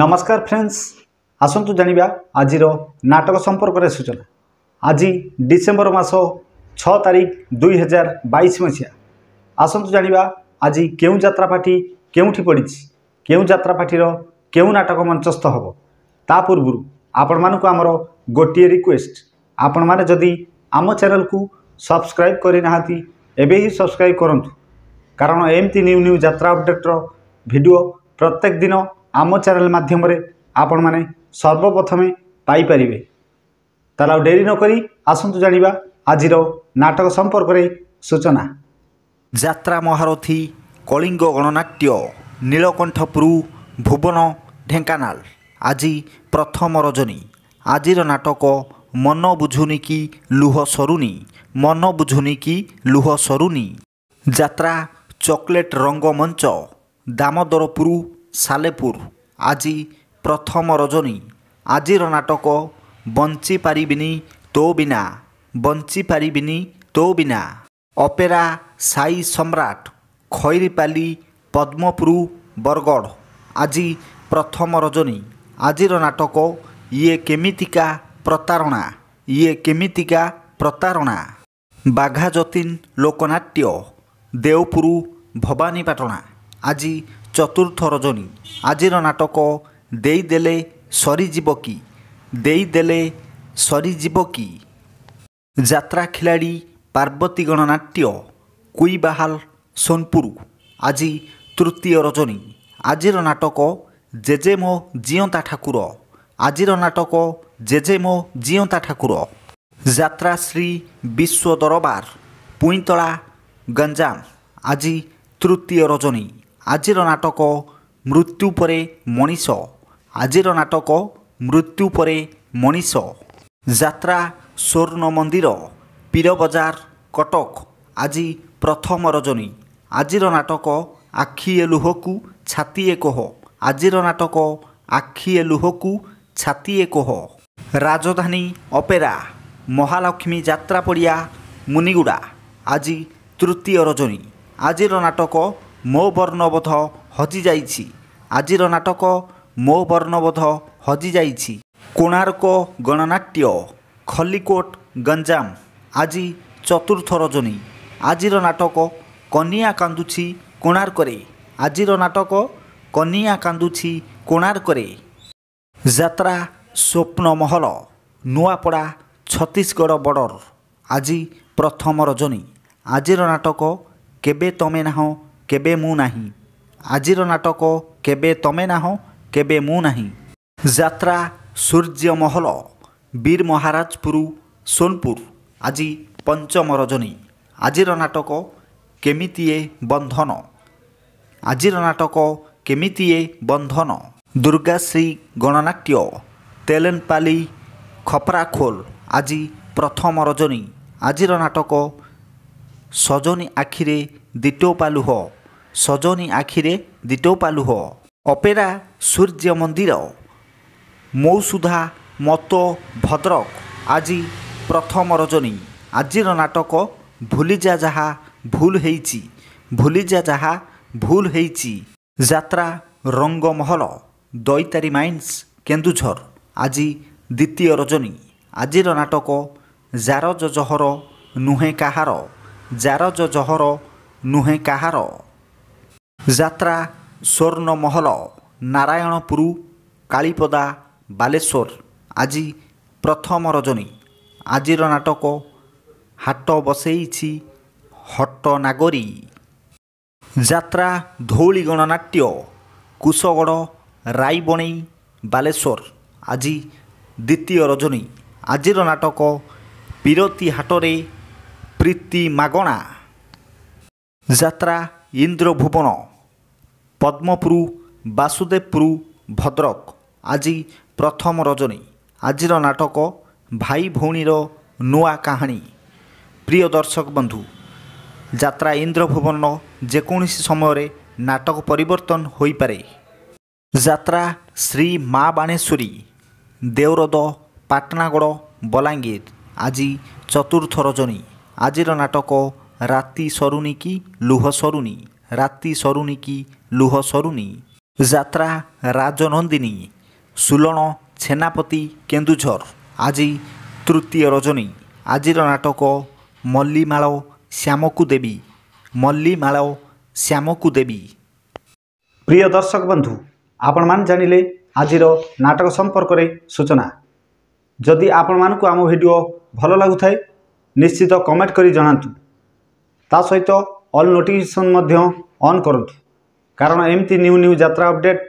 ନମସ୍କାର ଫ୍ରେଣ୍ଡସ୍ ଆସନ୍ତୁ ଜାଣିବା ଆଜିର ନାଟକ ସମ୍ପର୍କରେ ସୂଚନା ଆଜି ଡିସେମ୍ବର ମାସ ଛଅ ତାରିଖ ଦୁଇ ହଜାର ବାଇଶ ମସିହା ଆସନ୍ତୁ ଜାଣିବା ଆଜି କେଉଁ ଯାତ୍ରା ପାର୍ଟି କେଉଁଠି ପଡ଼ିଛି କେଉଁ ଯାତ୍ରା ପାର୍ଟିର କେଉଁ ନାଟକ ମଞ୍ଚସ୍ଥ ହେବ ତା ପୂର୍ବରୁ ଆପଣମାନଙ୍କୁ ଆମର ଗୋଟିଏ ରିକ୍ୱେଷ୍ଟ ଆପଣମାନେ ଯଦି ଆମ ଚ୍ୟାନେଲକୁ ସବସ୍କ୍ରାଇବ୍ କରିନାହାନ୍ତି ଏବେ ହିଁ ସବସ୍କ୍ରାଇବ୍ କରନ୍ତୁ କାରଣ ଏମିତି ନ୍ୟୁ ନ୍ୟୁ ଯାତ୍ରା ଅପଡ଼େଟ୍ର ଭିଡ଼ିଓ ପ୍ରତ୍ୟେକ ଦିନ ଆମ ଚ୍ୟାନେଲ ମାଧ୍ୟମରେ ଆପଣମାନେ ସର୍ବପ୍ରଥମେ ପାଇପାରିବେ ତାହେଲେ ଆଉ ଡେରି ନକରି ଆସନ୍ତୁ ଜାଣିବା ଆଜିର ନାଟକ ସମ୍ପର୍କରେ ସୂଚନା ଯାତ୍ରା ମହାରଥୀ କଳିଙ୍ଗ ଗଣନାଟ୍ୟ ନୀଳକଣ୍ଠପୁର ଭୁବନ ଢେଙ୍କାନାଳ ଆଜି ପ୍ରଥମ ରଜନୀ ଆଜିର ନାଟକ ମନ ବୁଝୁନି କି ଲୁହ ସରୁନି ମନ ବୁଝୁନି କି ଲୁହ ସରୁନି ଯାତ୍ରା ଚକୋଲେଟ୍ ରଙ୍ଗମଞ୍ଚ ଦାମୋଦରପୁର ସାଲେପୁର ଆଜି ପ୍ରଥମ ରଜନୀ ଆଜିର ନାଟକ ବଞ୍ଚିପାରିବିନି ତୋ ବିନା ବଞ୍ଚିପାରିବିନି ତୋ ବିନା ଅପେରା ସାଇ ସମ୍ରାଟ ଖଇରିପାଲି ପଦ୍ମପୁର ବରଗଡ଼ ଆଜି ପ୍ରଥମ ରଜନୀ ଆଜିର ନାଟକ ଇଏ କେମିତିକା ପ୍ରତାରଣା ଇଏ କେମିତିକା ପ୍ରତାରଣା ବାଘା ଯତୀନ ଲୋକନାଟ୍ୟ ଦେଓପୁରୁ ଭବାନୀପାଟଣା ଆଜି ଚତୁର୍ଥ ରଜନୀ ଆଜିର ନାଟକ ଦେଇଦେଲେ ସରିଯିବ କି ଦେଇଦେଲେ ସରିଯିବ କି ଯାତ୍ରା ଖିଲାଡ଼ି ପାର୍ବତୀ ଗଣନାଟ୍ୟ କୁଇବାହାଲ ସୋନପୁର ଆଜି ତୃତୀୟ ରଜନୀ ଆଜିର ନାଟକ ଜେଜେ ମୋ ଜିଅନ୍ତା ଠାକୁର ଆଜିର ନାଟକ ଜେଜେ ମୋ ଜିଅନ୍ତା ଠାକୁର ଯାତ୍ରା ଶ୍ରୀ ବିଶ୍ୱ ଦରବାର ପୁଇଁତଳା ଗଞ୍ଜାମ ଆଜି ତୃତୀୟ ରଜନୀ ଆଜିର ନାଟକ ମୃତ୍ୟୁ ପରେ ମଣିଷ ଆଜିର ନାଟକ ମୃତ୍ୟୁ ପରେ ମଣିଷ ଯାତ୍ରା ସ୍ୱର୍ଣ୍ଣ ମନ୍ଦିର ପୀରବଜାର କଟକ ଆଜି ପ୍ରଥମ ରଜନୀ ଆଜିର ନାଟକ ଆଖିଏ ଲୁହକୁ ଛାତିଏ କହ ଆଜିର ନାଟକ ଆଖିଏ ଲୁହକୁ ଛାତିଏ କୋହ ରାଜଧାନୀ ଅପେରା ମହାଲକ୍ଷ୍ମୀ ଯାତ୍ରା ପଡ଼ିଆ ମୁନିଗୁଡ଼ା ଆଜି ତୃତୀୟ ରଜନୀ ଆଜିର ନାଟକ ମୋ ବର୍ଣ୍ଣବୋଧ ହଜିଯାଇଛି ଆଜିର ନାଟକ ମୋ ବର୍ଣ୍ଣବୋଧ ହଜିଯାଇଛି କୋଣାର୍କ ଗଣନାଟ୍ୟ ଖଲିକୋଟ ଗଞ୍ଜାମ ଆଜି ଚତୁର୍ଥ ରଜନୀ ଆଜିର ନାଟକ କନିଆ କାନ୍ଦୁଛି କୋଣାର୍କରେ ଆଜିର ନାଟକ কনিয়া কান্দুছি কোণার্কে যাত্রা স্বপ্নমহল নূপড়া ছত্তিশগড় বর্ডর আজি প্রথম রজনী আজির নাটক কেবে তমে নাহ কেবে মু নাহি আজির নাটক কেবে তমে নাহ কেবে মু নাহি যাত্রা সূর্যমহল বীর মহারাজপুর সোনপুর আজি পঞ্চম রজনী আজির নাটক কেমিতিয়ে বন্ধন আজির নাটক କେମିତି ଏ ବନ୍ଧନ ଦୁର୍ଗାଶ୍ରୀ ଗଣନାଟ୍ୟ ତେଲେନପାଲି ଖପରାଖୋଲ ଆଜି ପ୍ରଥମ ରଜନୀ ଆଜିର ନାଟକ ସଜନୀ ଆଖିରେ ଦିଟୋ ପାଲୁହ ସଜନୀ ଆଖିରେ ଦିଟୋ ପାଲୁହ ଅପେରା ସୂର୍ଯ୍ୟ ମନ୍ଦିର ମୌସୁଧା ମତ ଭଦ୍ରକ ଆଜି ପ୍ରଥମ ରଜନୀ ଆଜିର ନାଟକ ଭୁଲିଯା ଯାହା ଭୁଲ ହେଇଛି ଭୁଲିଯା ଯାହା ଭୁଲ ହେଇଛି ଯାତ୍ରା ରଙ୍ଗମହଲ ଦୈତାରୀ ମାଇନ୍ସ କେନ୍ଦୁଝର ଆଜି ଦ୍ୱିତୀୟ ରଜନୀ ଆଜିର ନାଟକ ଜାରଜ ଜହର ନୁହେଁ କାହାର ଜାରଜ ଜହର ନୁହେଁ କାହାର ଯାତ୍ରା ସ୍ୱର୍ଣ୍ଣମହଲ ନାରାୟଣପୁର କାଳିପଦା ବାଲେଶ୍ୱର ଆଜି ପ୍ରଥମ ରଜନୀ ଆଜିର ନାଟକ ହାଟ ବସେଇଛି ହଟ ନାଗରୀ ଯାତ୍ରା ଧଉଳି ଗଣନାଟ୍ୟ କୁଶଗଡ଼ ରାଇବଣେଇ ବାଲେଶ୍ୱର ଆଜି ଦ୍ୱିତୀୟ ରଜନୀ ଆଜିର ନାଟକ ପିରତି ହାଟରେ ପ୍ରୀତି ମାଗଣା ଯାତ୍ରା ଇନ୍ଦ୍ରଭୁବନ ପଦ୍ମପୁରୁ ବାସୁଦେବପୁରୁ ଭଦ୍ରକ ଆଜି ପ୍ରଥମ ରଜନୀ ଆଜିର ନାଟକ ଭାଇ ଭଉଣୀର ନୂଆ କାହାଣୀ ପ୍ରିୟ ଦର୍ଶକ ବନ୍ଧୁ ଯାତ୍ରା ଇନ୍ଦ୍ରଭୁବନ ଯେକୌଣସି ସମୟରେ ନାଟକ ପରିବର୍ତ୍ତନ ହୋଇପାରେ ଯାତ୍ରା ଶ୍ରୀ ମା ବାଣେଶ୍ୱରୀ ଦେଓରଦ ପାଟଣାଗଡ଼ ବଲାଙ୍ଗୀର ଆଜି ଚତୁର୍ଥ ରଜନୀ ଆଜିର ନାଟକ ରାତି ସରୁନି କି ଲୁହ ସରୁନି ରାତି ସରୁନି କି ଲୁହ ସରୁନି ଯାତ୍ରା ରାଜନନ୍ଦିନୀ ସୁଲଣ ଛେନାପତି କେନ୍ଦୁଝର ଆଜି ତୃତୀୟ ରଜନୀ ଆଜିର ନାଟକ ମଲ୍ଲିମାଳ শ্যামকু দেবী মল্লিমালাও শ্যামকু দেবী প্রিয় দর্শক বন্ধু ଆପଣମାନେ ଜାଣିଲେ ଆଜିର ନାଟକ ସମ୍ପର୍କରେ ସୂଚନା ଯଦି ଆପଣମାନଙ୍କୁ ଆମ ଭିଡ଼ିଓ ଭଲ ଲାଗୁଥାଏ ନିଶ୍ଚିତ କମେଣ୍ଟ କରି ଜଣାନ୍ତୁ ତା ସହିତ ଅଲ୍ ନୋଟିଫିକେସନ୍ ମଧ୍ୟ ଅନ୍ କରନ୍ତୁ କାରଣ ଏମିତି ନ୍ୟୁ ନ୍ୟୁ ଯାତ୍ରା ଅପଡ଼େଟ୍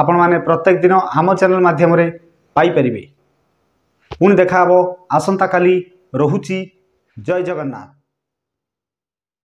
ଆପଣମାନେ ପ୍ରତ୍ୟେକ ଦିନ ଆମ ଚ୍ୟାନେଲ୍ ମାଧ୍ୟମରେ ପାଇପାରିବେ ପୁଣି ଦେଖାହେବ ଆସନ୍ତାକାଲି ରହୁଛି ଜୟ ଜଗନ୍ନାଥ